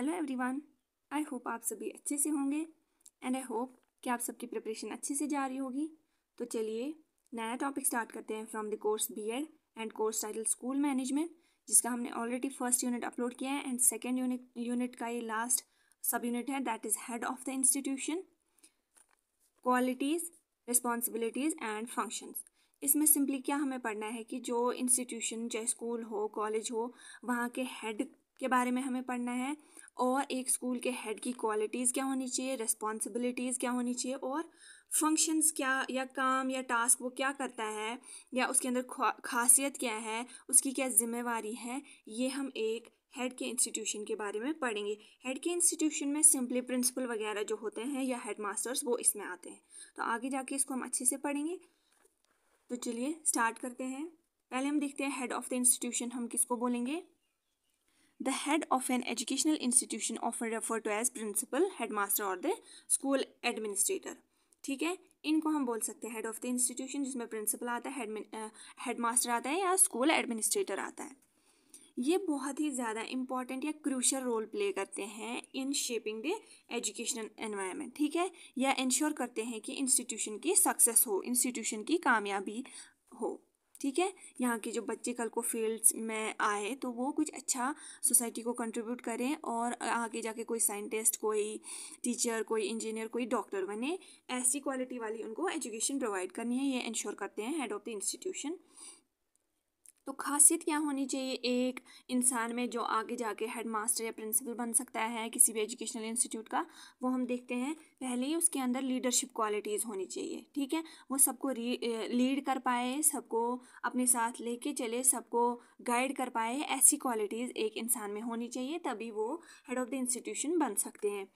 Hello everyone I hope आप सभी अच्छे से होंगे एंड आई होप कि आप सबकी प्रिपरेशन अच्छे से जा रही होगी तो चलिए नया टॉपिक स्टार्ट करते हैं from the course B Ed and course title school management जिसका हमने ऑलरेडी फर्स्ट यूनिट अपलोड किया है एंड सेकेंड यूनिट यूनिट का ये लास्ट सब यूनिट है that is head of the institution qualities responsibilities and functions इसमें simply क्या हमें पढ़ना है कि जो इंस्टीट्यूशन चाहे स्कूल हो कॉलेज हो वहाँ के हेड के बारे में हमें पढ़ना है और एक स्कूल के हेड की क्वालिटीज़ क्या होनी चाहिए रिस्पॉन्सिबिलिटीज़ क्या होनी चाहिए और फंक्शंस क्या या काम या टास्क वो क्या करता है या उसके अंदर खासियत क्या है उसकी क्या जिम्मेवारी है ये हम एक हेड के इंस्टीट्यूशन के बारे में पढ़ेंगे हेड के इंस्टीट्यूशन में सिंपली प्रिंसिपल वगैरह जो होते हैं या हेड मास्टर्स वो इसमें आते हैं तो आगे जाके इसको हम अच्छे से पढ़ेंगे तो चलिए स्टार्ट करते हैं पहले हम देखते हैं हेड ऑफ़ द इंस्टीट्यूशन हम किसको बोलेंगे The head of an educational institution often referred to as principal, headmaster or the school administrator. ठीक है इनको हम बोल सकते हैं हेड ऑफ द इंस्टीट्यूशन जिसमें प्रिंसिपल आता है हेड मास्टर आता है या स्कूल एडमिनिस्ट्रेटर आता है ये बहुत ही ज़्यादा इम्पॉर्टेंट या क्रूशल रोल प्ले करते हैं in shaping the educational environment ठीक है या इंश्योर करते हैं कि इंस्टीट्यूशन की सक्सेस हो इंस्टीट्यूशन की कामयाबी हो ठीक है यहाँ के जो बच्चे कल को फील्ड्स में आए तो वो कुछ अच्छा सोसाइटी को कंट्रीब्यूट करें और आगे जाके कोई साइंटिस्ट कोई टीचर कोई इंजीनियर कोई डॉक्टर बने ऐसी क्वालिटी वाली उनको एजुकेशन प्रोवाइड करनी है ये इंश्योर करते हैं हेड ऑफ़ द इंस्टीट्यूशन तो खासियत क्या होनी चाहिए एक इंसान में जो आगे जाके हेड मास्टर या प्रिंसिपल बन सकता है किसी भी एजुकेशनल इंस्टीट्यूट का वो हम देखते हैं पहले ही उसके अंदर लीडरशिप क्वालिटीज़ होनी चाहिए ठीक है वो सबको लीड कर पाए सबको अपने साथ लेके चले सबको गाइड कर पाए ऐसी क्वालिटीज़ एक इंसान में होनी चाहिए तभी वो हेड ऑफ़ द इंस्टीट्यूशन बन सकते हैं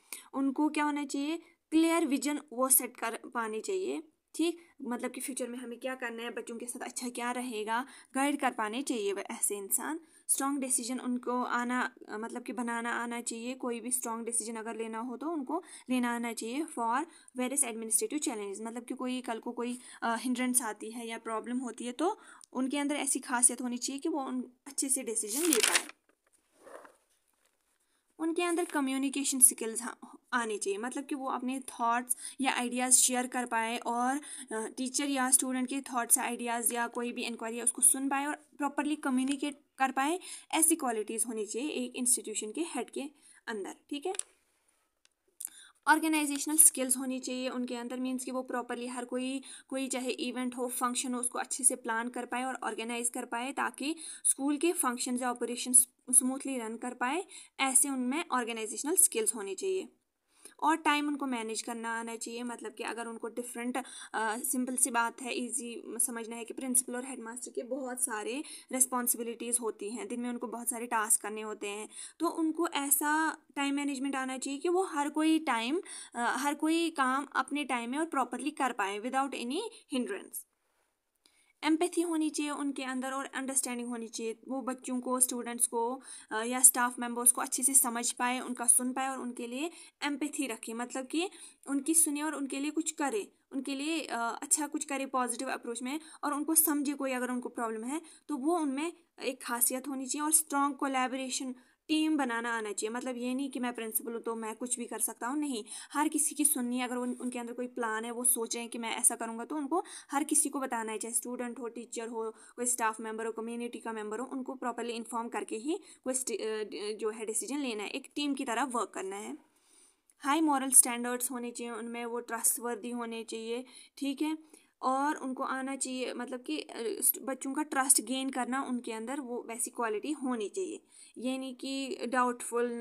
उनको क्या होना चाहिए क्लियर विजन वो सेट कर पानी चाहिए ठीक मतलब कि फ्यूचर में हमें क्या करना है बच्चों के साथ अच्छा क्या रहेगा गाइड कर पाने चाहिए वह ऐसे इंसान स्ट्रॉन्ग डिसीजन उनको आना मतलब कि बनाना आना चाहिए कोई भी स्ट्रॉन्ग डिसीजन अगर लेना हो तो उनको लेना आना चाहिए फॉर वेरियस एडमिनिस्ट्रेटिव चैलेंजेस मतलब कि कोई कल को कोई हिंड्रेंस आती है या प्रॉब्लम होती है तो उनके अंदर ऐसी खासियत होनी चाहिए कि वो उन अच्छे से डिसीजन ले पाए उनके अंदर कम्युनिकेशन स्किल्स आने चाहिए मतलब कि वो अपने थॉट्स या आइडियाज़ शेयर कर पाए और टीचर या स्टूडेंट के थॉट्स आइडियाज़ या कोई भी इंक्वायरी है उसको सुन पाए और प्रॉपरली कम्युनिकेट कर पाए ऐसी क्वालिटीज़ होनी चाहिए एक इंस्टीट्यूशन के हेड के अंदर ठीक है ऑर्गेनाइजेशनल स्किल्स होनी चाहिए उनके अंदर मीन्स कि वो प्रॉपरली हर कोई कोई चाहे इवेंट हो फंक्शन हो उसको अच्छे से प्लान कर पाए और ऑर्गेनाइज कर पाए ताकि स्कूल के फंक्शन या ऑपरेशन स्मूथली रन कर पाए ऐसे उनमें ऑर्गेनाइजेशनल स्किल्स होनी चाहिए और टाइम उनको मैनेज करना आना चाहिए मतलब कि अगर उनको डिफरेंट सिंपल सी बात है ईज़ी समझना है कि प्रिंसिपल और हेडमास्टर के बहुत सारे रिस्पॉन्सिबिलिटीज़ होती हैं दिन में उनको बहुत सारे टास्क करने होते हैं तो उनको ऐसा टाइम मैनेजमेंट आना चाहिए कि वो हर कोई टाइम हर कोई काम अपने टाइम में और प्रॉपरली कर पाए विदाउट एनी हिंड्रेंस एम्पैथी होनी चाहिए उनके अंदर और अंडरस्टैंडिंग होनी चाहिए वो बच्चों को स्टूडेंट्स को या स्टाफ मेंबर्स को अच्छे से समझ पाए उनका सुन पाए और उनके लिए एम्पैथी रखे मतलब कि उनकी सुने और उनके लिए कुछ करे उनके लिए अच्छा कुछ करे पॉजिटिव अप्रोच में और उनको समझे कोई अगर उनको प्रॉब्लम है तो वो उनमें एक खासियत होनी चाहिए और स्ट्रॉन्ग कोलेबरेशन टीम बनाना आना चाहिए मतलब ये नहीं कि मैं प्रिंसिपल हूँ तो मैं कुछ भी कर सकता हूँ नहीं हर किसी की सुननी है अगर उन, उनके अंदर कोई प्लान है वो सोचें कि मैं ऐसा करूँगा तो उनको हर किसी को बताना है चाहे स्टूडेंट हो टीचर हो कोई स्टाफ मेम्बर हो कम्युनिटी का मेम्बर हो उनको प्रॉपरली इन्फॉर्म करके ही कोई जो है डिसीजन लेना है एक टीम की तरह वर्क करना है हाई मॉरल स्टैंडर्ड्स होने चाहिए उनमें वो ट्रस्टवर्दी होने चाहिए ठीक है और उनको आना चाहिए मतलब कि बच्चों का ट्रस्ट गेन करना उनके अंदर वो वैसी क्वालिटी होनी चाहिए यानी कि डाउटफुल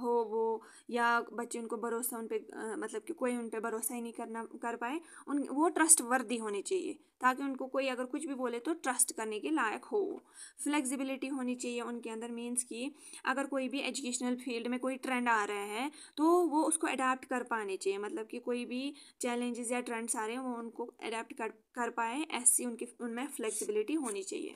हो वो या बच्चे उनको भरोसा उन पर मतलब कि कोई उन पर भरोसा ही नहीं करना कर पाए उन वो ट्रस्ट वर्दी होनी चाहिए ताकि उनको कोई अगर कुछ भी बोले तो ट्रस्ट करने के लायक हो फ्लेक्सिबिलिटी होनी चाहिए उनके अंदर मीन्स कि अगर कोई भी एजुकेशनल फील्ड में कोई ट्रेंड आ रहा है तो वो उसको अडाप्ट कर पाने चाहिए मतलब कि कोई भी चैलेंजेस या ट्रेंड्स आ रहे हैं वो उनको अडाप्ट कर कर पाए ऐसी उनकी उनमें फ्लेक्सिबिलिटी होनी चाहिए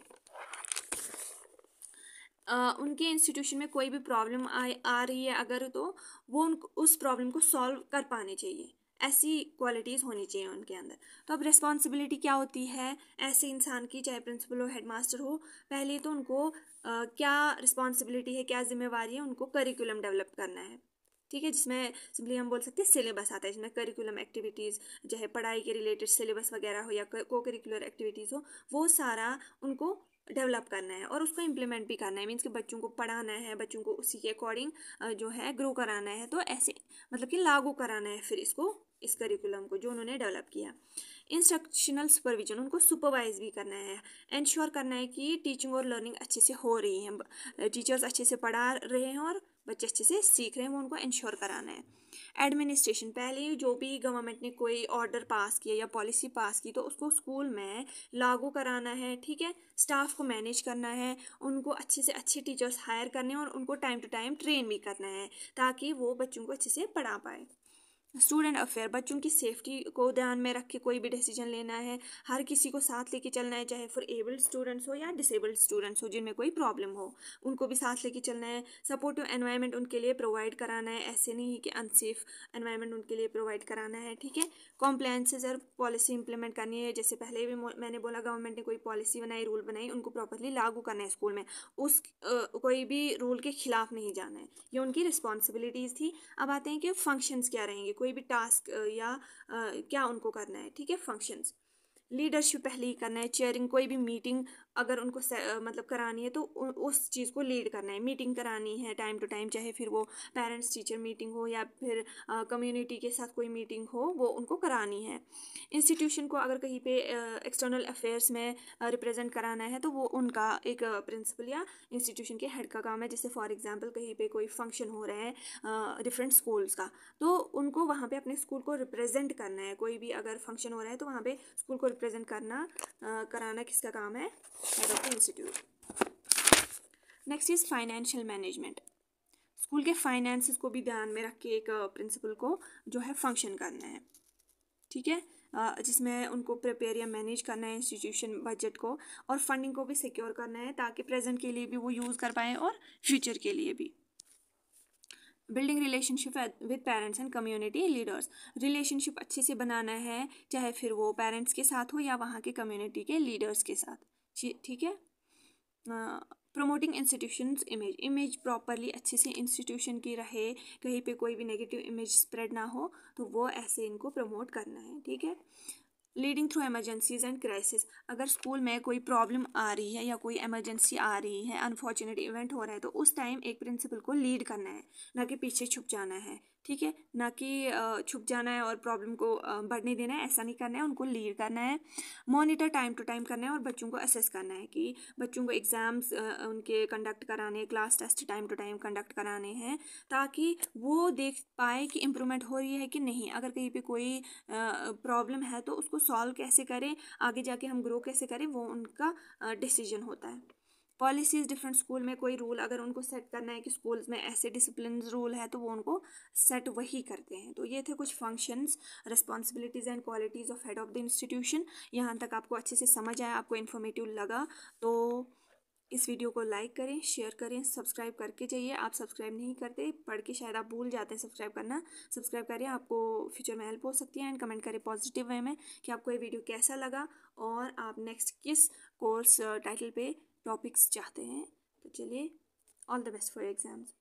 आ, उनके इंस्टीट्यूशन में कोई भी प्रॉब्लम आ, आ रही है अगर तो वो उन उस प्रॉब्लम को सॉल्व कर पाने चाहिए ऐसी क्वालिटीज़ होनी चाहिए उनके अंदर तो अब रिस्पॉन्सिबिलिटी क्या होती है ऐसे इंसान की चाहे प्रिंसिपल हो हेडमास्टर हो पहले तो उनको आ, क्या रिस्पॉन्सिबिलिटी है क्या जिम्मेवारी है उनको करिकुलम डेवलप करना है ठीक है जिसमें सिंपली हम बोल सकते हैं सिलेबस आता है जिसमें करिकुलम एक्टिविटीज़ चाहे पढ़ाई के रिलेटेड सिलेबस वगैरह हो या को करिकुलर एक्टिविटीज़ हो वो सारा उनको डेवलप करना है और उसको इम्प्लीमेंट भी करना है मीन्स कि बच्चों को पढ़ाना है बच्चों को उसी के अकॉर्डिंग जो है ग्रो कराना है तो ऐसे मतलब कि लागू कराना है फिर इसको इस करिकुलम को जो उन्होंने डेवलप किया इंस्ट्रक्शनल सुपरविजन उनको सुपरवाइज भी करना है इंश्योर करना है कि टीचिंग और लर्निंग अच्छे से हो रही है टीचर्स अच्छे से पढ़ा रहे हैं और बच्चे अच्छे से सीख रहे हैं वो उनको इंश्योर कराना है एडमिनिस्ट्रेशन पहले जो भी गवर्नमेंट ने कोई ऑर्डर पास किया या पॉलिसी पास की तो उसको स्कूल में लागू कराना है ठीक है स्टाफ को मैनेज करना है उनको अच्छे से अच्छे टीचर्स हायर करने और उनको टाइम टू टाइम ट्रेन भी करना है ताकि वो बच्चों को अच्छे से पढ़ा पाए स्टूडेंट अफेयर बच्चों की सेफ्टी को ध्यान में रख के कोई भी डिसीजन लेना है हर किसी को साथ लेके चलना है चाहे फॉर एबल्ड स्टूडेंट्स हो या डिसेबल्ड स्टूडेंट्स हो जिनमें कोई प्रॉब्लम हो उनको भी साथ लेके चलना है सपोर्टिव एनवायरनमेंट उनके लिए प्रोवाइड कराना है ऐसे नहीं है कि अनसेफ एनवायरनमेंट उनके लिए प्रोवाइड कराना है ठीक है कॉम्प्लेंसेज और पॉलिसी इंप्लीमेंट करनी है जैसे पहले भी मैंने बोला गवर्नमेंट ने कोई पॉलिसी बनाई रूल बनाई उनको प्रॉपरली लागू करना है स्कूल में उस आ, कोई भी रूल के खिलाफ नहीं जाना है ये उनकी रिस्पॉन्सिबिलिटीज़ थी अब आते हैं कि फंक्शंस क्या रहेंगे कोई कोई भी टास्क या क्या उनको करना है ठीक है फंक्शंस लीडरशिप पहले ही करना है चेयरिंग कोई भी मीटिंग अगर उनको मतलब करानी है तो उस चीज़ को लीड करना है मीटिंग करानी है टाइम टू टाइम चाहे फिर वो पेरेंट्स टीचर मीटिंग हो या फिर कम्युनिटी के साथ कोई मीटिंग हो वो उनको करानी है इंस्टीट्यूशन को अगर कहीं पे एक्सटर्नल अफेयर्स में रिप्रेजेंट कराना है तो वो उनका एक प्रिंसिपल या इंस्टीट्यूशन के हेड का काम है जैसे फॉर एग्जाम्पल कहीं पर कोई फंक्शन हो रहा है डिफरेंट स्कूल्स का तो उनको वहाँ पर अपने स्कूल को रिप्रेजेंट करना है कोई भी अगर फंक्शन हो रहा है तो वहाँ पर स्कूल को रिप्रेजेंट करना कराना किसका काम है Nehru institute next is financial management school के फाइनेंस को भी ध्यान में रख के एक प्रिंसिपल को जो है फंक्शन करना है ठीक है जिसमें उनको प्रिपेयर या मैनेज करना है इंस्टीट्यूशन बजट को और फंडिंग को भी सिक्योर करना है ताकि प्रेजेंट के लिए भी वो यूज़ कर पाएँ और फ्यूचर के लिए भी building relationship with parents and community leaders relationship अच्छे से बनाना है चाहे फिर वो पेरेंट्स के साथ हो या वहाँ के कम्युनिटी के लीडर्स के साथ ठीक है promoting institution image image properly अच्छे से इंस्टीट्यूशन की रहे कहीं पे कोई भी नेगेटिव इमेज स्प्रेड ना हो तो वो ऐसे इनको प्रमोट करना है ठीक है leading through emergencies and crisis अगर स्कूल में कोई प्रॉब्लम आ रही है या कोई एमरजेंसी आ रही है अनफॉर्चुनेट इवेंट हो रहा है तो उस टाइम एक प्रिंसिपल को लीड करना है ना कि पीछे छुप जाना है ठीक है ना कि छुप जाना है और प्रॉब्लम को बढ़ने देना है ऐसा नहीं करना है उनको लीड करना है मॉनिटर टाइम टू टाइम करना है और बच्चों को असेस करना है कि बच्चों को एग्ज़ाम्स उनके कंडक्ट कराने class test time to time conduct कराने हैं ताकि वो देख पाए कि इम्प्रूवमेंट हो रही है कि नहीं अगर कहीं पर कोई प्रॉब्लम है तो उसको सॉल्व कैसे करें आगे जाके हम ग्रो कैसे करें वो उनका डिसीजन होता है पॉलिसीज़ डिफरेंट स्कूल में कोई रूल अगर उनको सेट करना है कि स्कूल्स में ऐसे डिसिप्लिन रूल है तो वो उनको सेट वही करते हैं तो ये थे कुछ functions responsibilities and qualities of head of the institution यहाँ तक आपको अच्छे से समझ आया आपको इन्फॉर्मेटिव लगा तो इस वीडियो को लाइक करें शेयर करें सब्सक्राइब करके जाइए आप सब्सक्राइब नहीं करते पढ़ के शायद आप भूल जाते हैं सब्सक्राइब करना सब्सक्राइब करें आपको फ्यूचर में हेल्प हो सकती है एंड कमेंट करें पॉजिटिव वे में कि आपको ये वीडियो कैसा लगा और आप नेक्स्ट किस कोर्स टाइटल uh, पे टॉपिक्स चाहते हैं तो चलिए all the best for exams